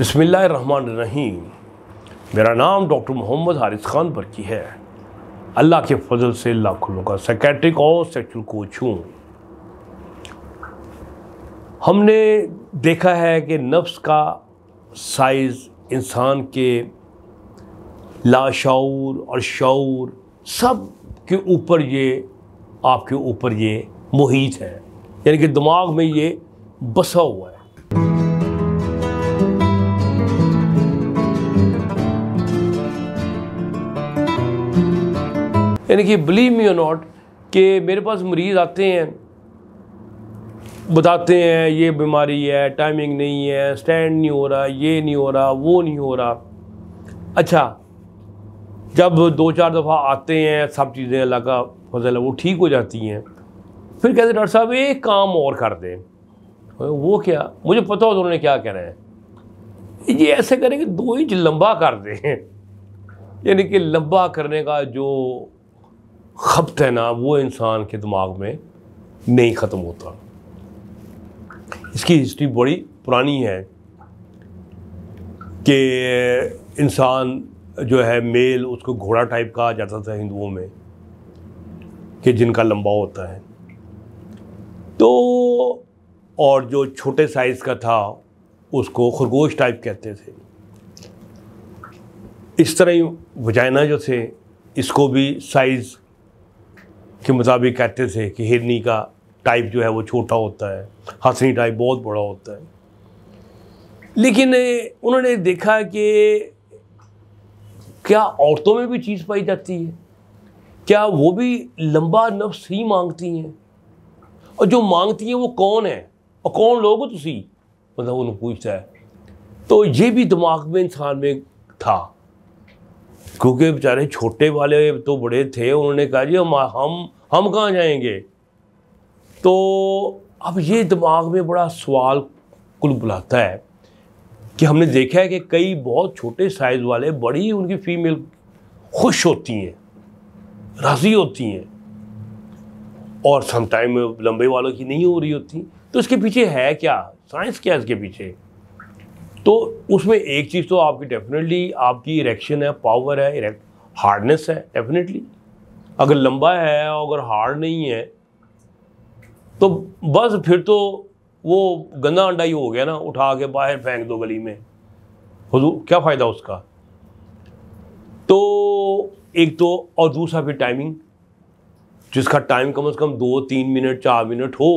बसमीम मेरा नाम डॉक्टर मोहम्मद हारिस खान बरकी है अल्लाह के फजल से लाखों लोगों का सेकेट्रिक और सेक्चुअल कोच हूँ हमने देखा है कि नफ्स का साइज़ इंसान के लाशर और शौर सब के ऊपर ये आपके ऊपर ये मुहित है यानी कि दिमाग में ये बसा हुआ है यानी कि बिलीव मी और नॉट कि मेरे पास मरीज़ आते हैं बताते हैं ये बीमारी है टाइमिंग नहीं है स्टैंड नहीं हो रहा ये नहीं हो रहा वो नहीं हो रहा अच्छा जब दो चार दफ़ा आते हैं सब चीज़ें अल्लाह का फजल है वो ठीक हो जाती हैं फिर कहते डॉक्टर साहब एक काम और कर दें वो क्या मुझे पता हो तो उन्होंने क्या कहना है ये ऐसे करें कि दो इंच लंबा कर दें यानी कि लंबा करने का जो खपत है ना वो इंसान के दिमाग में नहीं ख़त्म होता इसकी हिस्ट्री बड़ी पुरानी है कि इंसान जो है मेल उसको घोड़ा टाइप कहा जाता था हिंदुओं में कि जिनका लंबा होता है तो और जो छोटे साइज़ का था उसको खरगोश टाइप कहते थे इस तरह ही वजाइना जो थे इसको भी साइज़ के मुताबिक कहते थे कि हिरनी का टाइप जो है वो छोटा होता है हंसनी टाइप बहुत बड़ा होता है लेकिन उन्होंने देखा कि क्या औरतों में भी चीज़ पाई जाती है क्या वो भी लंबा नफ्स ही मांगती हैं और जो मांगती हैं वो कौन है और कौन लोग हो तुम मतलब उन्हें पूछता है तो ये भी दिमाग में इंसान में था क्योंकि बेचारे छोटे वाले तो बड़े थे उन्होंने कहा जी हम हम हम कहाँ जाएंगे तो अब ये दिमाग में बड़ा सवाल कुल बुलाता है कि हमने देखा है कि कई बहुत छोटे साइज़ वाले बड़ी उनकी फ़ीमेल खुश होती हैं राज़ी होती हैं और समटाइम लंबे वालों की नहीं हो रही होती तो इसके पीछे है क्या साइंस क्या है इसके पीछे तो उसमें एक चीज़ तो आपकी डेफिनेटली आपकी इरेक्शन है पावर है इरेक्ट हार्डनेस है डेफिनेटली अगर लंबा है और अगर हार्ड नहीं है तो बस फिर तो वो गंदा अंडा ही हो गया ना उठा के बाहर फेंक दो गली में हजू क्या फ़ायदा उसका तो एक तो और दूसरा फिर टाइमिंग जिसका टाइम कम से कम दो तीन मिनट चार मिनट हो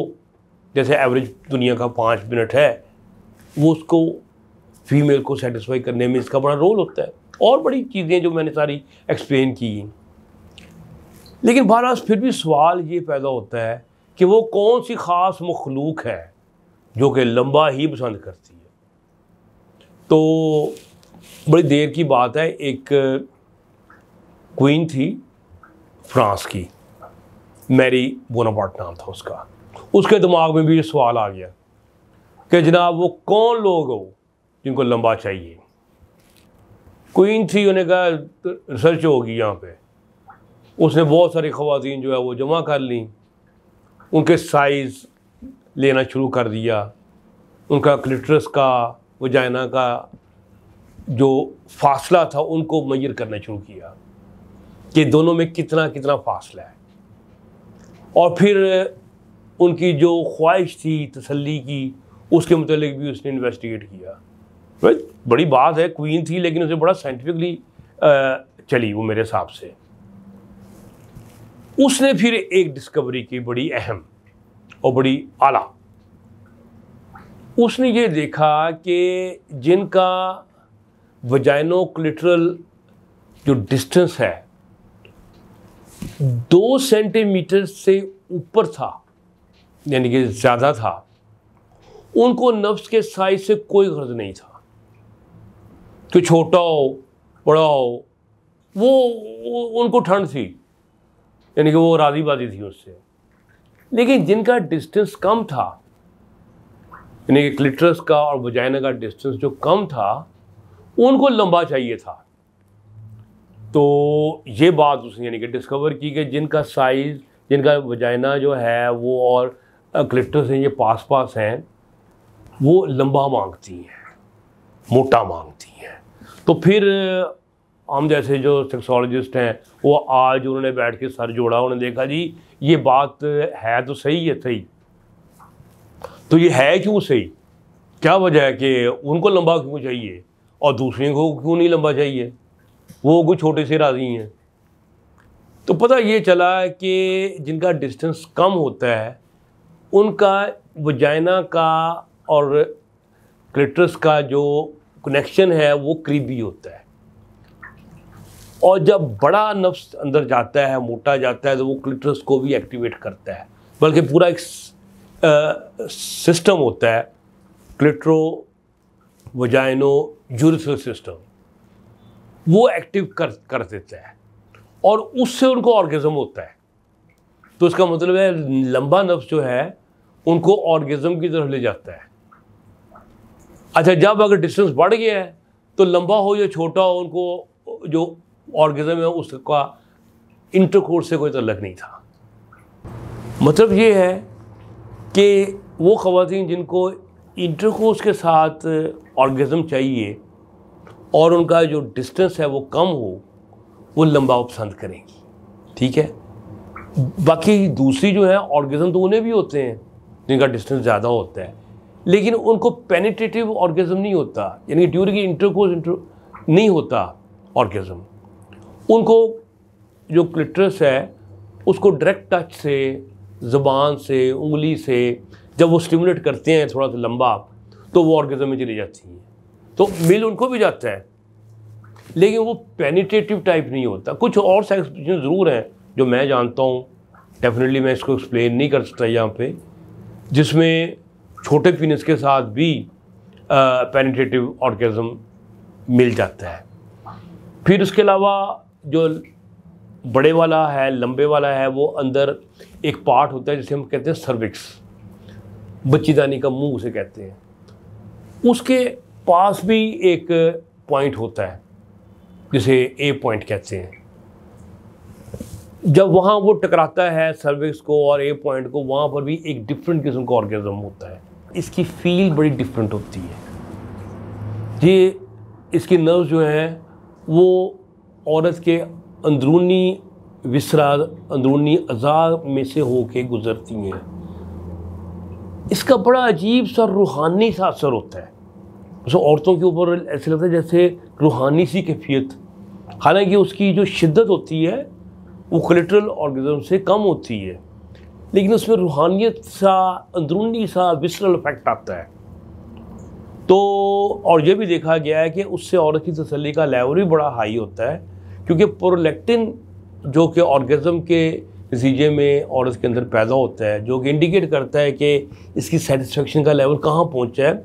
जैसे एवरेज दुनिया का पाँच मिनट है वो उसको फीमेल को सेटिस्फाई करने में इसका बड़ा रोल होता है और बड़ी चीज़ें जो मैंने सारी एक्सप्लेन की लेकिन बहरहाल फिर भी सवाल ये पैदा होता है कि वो कौन सी ख़ास मखलूक है जो कि लंबा ही पसंद करती है तो बड़ी देर की बात है एक क्वीन थी फ्रांस की मैरी बोनापार्ट नाम था उसका उसके दिमाग में भी ये सवाल आ गया कि जनाब वो कौन लोग हो जिनको लंबा चाहिए क्वीन थी उन्हें कहा रिसर्च तो होगी यहाँ पे उसने बहुत सारी खवतिन जो है वो जमा कर ली उनके साइज़ लेना शुरू कर दिया उनका क्लिटरस का वजाइना का जो फासला था उनको मैर करना शुरू किया कि दोनों में कितना कितना फासला है और फिर उनकी जो ख्वाहिश थी तसल्ली की उसके मतलब भी उसने इन्वेस्टिगेट किया बड़ी बात है क्वीन थी लेकिन उसे बड़ा साइंटिफिकली चली वो मेरे हिसाब से उसने फिर एक डिस्कवरी की बड़ी अहम और बड़ी आला उसने ये देखा कि जिनका वजाइनो क्लिटरल जो डिस्टेंस है दो सेंटीमीटर से ऊपर था यानी कि ज़्यादा था उनको नफ्स के साइज से कोई गर्ज नहीं था कि हो बड़ा हो वो उनको ठंड थी यानी कि वो राजीबाजी थी उससे लेकिन जिनका डिस्टेंस कम था यानी कि क्लिटरस का और बजाइना का डिस्टेंस जो कम था उनको लंबा चाहिए था तो ये बात उसने यानी कि डिस्कवर की कि जिनका साइज़ जिनका वजाइना जो है वो और क्लिटरस हैं ये पास पास हैं वो लंबा मांगती हैं मोटा मांगती हैं तो फिर हम जैसे जो सेक्सोलॉजिस्ट हैं वो आज उन्होंने बैठ के सर जोड़ा उन्होंने देखा जी ये बात है तो सही है सही तो ये है क्यों सही क्या वजह है कि उनको लंबा क्यों चाहिए और दूसरे को क्यों नहीं लंबा चाहिए वो कुछ छोटे से राज़ी हैं तो पता ये चला कि जिनका डिस्टेंस कम होता है उनका वजाइना का और क्लिटरस का जो कनेक्शन है वो करीबी होता है और जब बड़ा नफ्स अंदर जाता है मोटा जाता है तो वो क्लिटरस को भी एक्टिवेट करता है बल्कि पूरा एक सिस्टम होता है क्लिट्रो वजाइनो यूरिथ्रल सिस्टम वो एक्टिव कर कर देता है और उससे उनको ऑर्गेज़म होता है तो इसका मतलब है लंबा नफ्स जो है उनको ऑर्गेज़म की तरफ ले जाता है अच्छा जब अगर डिस्टेंस बढ़ गया है तो लंबा हो या छोटा हो उनको जो ऑर्गेजम है उसका इंटरकोर्स से कोई तलक नहीं था मतलब ये है कि वो ख़वान जिनको इंटरकोर्स के साथ ऑर्गेजम चाहिए और उनका जो डिस्टेंस है वो कम हो वो लंबा पसंद करेंगी ठीक है बाकी दूसरी जो है ऑर्गेजम तो उन्हें भी होते हैं जिनका डिस्टेंस ज़्यादा होता है लेकिन उनको पेनिटेटिव ऑर्गेजम नहीं होता यानी ड्यूरिंग इंटरकोर्स इंटर नहीं होता ऑर्गेजम उनको जो क्लिटरस है उसको डायरेक्ट टच से ज़बान से उंगली से जब वो स्टिमुलेट करते हैं थोड़ा सा लंबा तो वो ऑर्गेजम में चली जाती हैं तो मिल उनको भी जाता है लेकिन वो पेनिटेटिव टाइप नहीं होता कुछ और साइंस ज़रूर हैं जो मैं जानता हूँ डेफिनेटली मैं इसको एक्सप्लेन नहीं कर सकता यहाँ पे जिसमें छोटे पीनस के साथ भी पेनिटेटिव ऑर्गेज़म मिल जाता है फिर उसके अलावा जो बड़े वाला है लंबे वाला है वो अंदर एक पार्ट होता है जिसे हम कहते हैं सर्विक्स बच्चीदानी का मुंह उसे कहते हैं उसके पास भी एक पॉइंट होता है जिसे ए पॉइंट कहते हैं जब वहाँ वो टकराता है सर्विक्स को और ए पॉइंट को वहाँ पर भी एक डिफरेंट किस्म का ऑर्गेज़म होता है इसकी फील बड़ी डिफरेंट होती है ये इसके नर्व जो हैं वो औरत के अंदरूनी विसरा अंदरूनी अज़ा में से होके गुज़रती हैं इसका बड़ा अजीब सा रूहानी सा असर होता है उस औरतों के ऊपर ऐसे लगता है जैसे रूहानी सी कैफियत हालांकि उसकी जो शिद्दत होती है वो कलेट्रल ऑर्गेजम से कम होती है लेकिन उसमें रूहानियत सा अंदरूनी सा विसरल इफेक्ट आता है तो और यह भी देखा गया है कि उससे औरत की तसली का लेवल भी बड़ा हाई होता है क्योंकि प्रोलेक्टिन जो कि ऑर्गेज़म के नतीजे में औरत के अंदर पैदा होता है जो कि इंडिकेट करता है कि इसकी सेटिस्फेक्शन का लेवल कहाँ पहुँचा है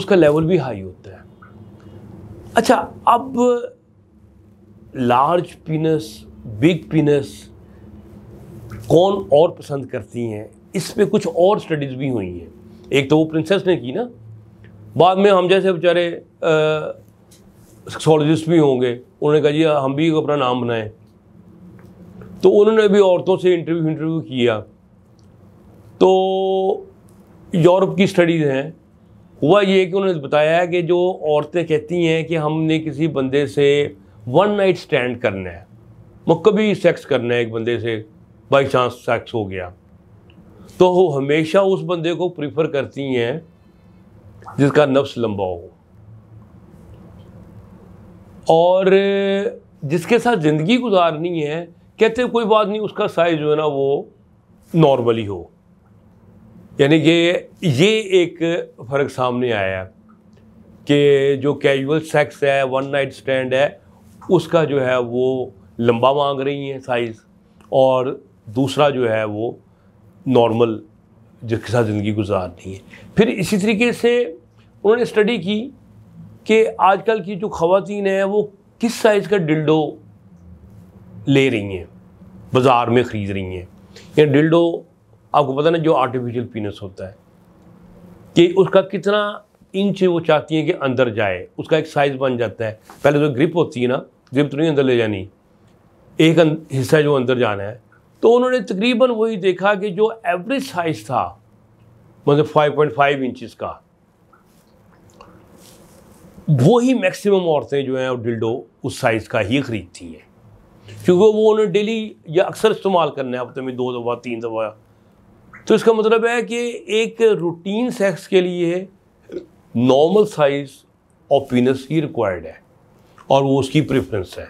उसका लेवल भी हाई होता है अच्छा अब लार्ज पीनस बिग पीनस कौन और पसंद करती हैं इस पर कुछ और स्टडीज़ भी हुई हैं एक तो वो प्रिंसेस ने की ना बाद में हम जैसे बेचारे सेक्सोलॉजिस्ट भी होंगे उन्होंने कहा जी हम भी अपना नाम बनाएं तो उन्होंने भी औरतों से इंटरव्यू इंटरव्यू किया तो यूरोप की स्टडीज़ हैं हुआ ये कि उन्होंने बताया कि जो औरतें कहती हैं कि हमने किसी बंदे से वन नाइट स्टैंड करना है मतलब कभी सेक्स करना है एक बंदे से बाई चांस सेक्स हो गया तो वो हमेशा उस बंदे को प्रीफर करती हैं जिसका नफ्स लंबा हो और जिसके साथ ज़िंदगी गुजारनी है कहते कोई बात नहीं उसका साइज़ जो है ना वो नॉर्मली हो यानी कि ये एक फ़र्क सामने आया है कि जो कैजुअल सेक्स है वन नाइट स्टैंड है उसका जो है वो लंबा मांग रही हैं साइज़ और दूसरा जो है वो नॉर्मल जिसके साथ ज़िंदगी गुजारनी है फिर इसी तरीके से उन्होंने स्टडी की कि आजकल की जो खातन हैं वो किस साइज़ का डिल्डो ले रही हैं बाज़ार में ख़रीद रही हैं या डिल्डो आपको पता ना जो आर्टिफिशियल पीनस होता है कि उसका कितना इंच वो चाहती हैं कि अंदर जाए उसका एक साइज़ बन जाता है पहले जो तो ग्रिप होती है ना ग्रिप तो नहीं अंदर ले जानी एक अं-, हिस्सा जो अंदर जाना है तो उन्होंने तकरीबन वही देखा कि जो एवरेज साइज़ था मतलब 5.5 इंचज़ का वही मैक्सिमम औरतें जो हैं वो डिल्डो उस साइज़ का ही ख़रीदती हैं क्योंकि वो उन्हें डेली या अक्सर इस्तेमाल करना है हफ्ते में दो दफ़ा तीन दफ़ा तो इसका मतलब है कि एक रूटीन सेक्स के लिए नॉर्मल साइज़ ऑफ पीनस ही रिक्वायर्ड है और वो उसकी प्रेफरेंस है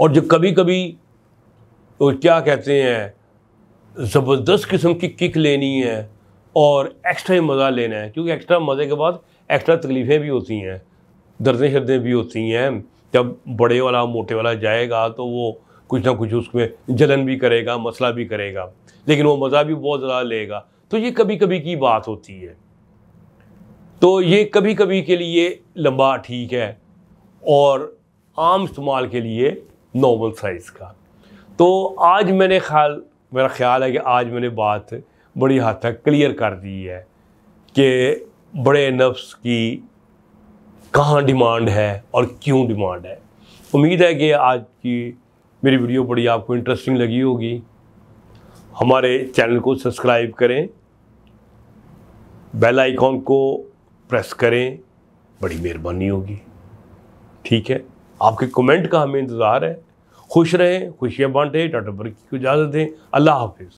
और जो कभी कभी वो तो क्या कहते हैं ज़बरदस्त किस्म की किक लेनी है और एक्स्ट्रा ही मज़ा लेना है क्योंकि एक्स्ट्रा मज़े के बाद एक्स्ट्रा तकलीफ़ें भी होती हैं दर्दें शर्दें भी होती हैं जब बड़े वाला मोटे वाला जाएगा तो वो कुछ ना कुछ उसमें जलन भी करेगा मसला भी करेगा लेकिन वो मज़ा भी बहुत ज़्यादा लेगा तो ये कभी कभी की बात होती है तो ये कभी कभी के लिए लंबा ठीक है और आम इस्तेमाल के लिए नॉर्मल साइज़ का तो आज मैंने ख्याल मेरा ख्याल है कि आज मैंने बात बड़ी हद तक क्लियर कर दी है कि बड़े नफ्स की कहाँ डिमांड है और क्यों डिमांड है उम्मीद है कि आज की मेरी वीडियो बड़ी आपको इंटरेस्टिंग लगी होगी हमारे चैनल को सब्सक्राइब करें बेल आइकॉन को प्रेस करें बड़ी मेहरबानी होगी ठीक है आपके कमेंट का हमें इंतज़ार है खुश रहें खुशियाँ बांटें डॉक्टर बरकी को इजाज़त दें अल्लाह हाफिज़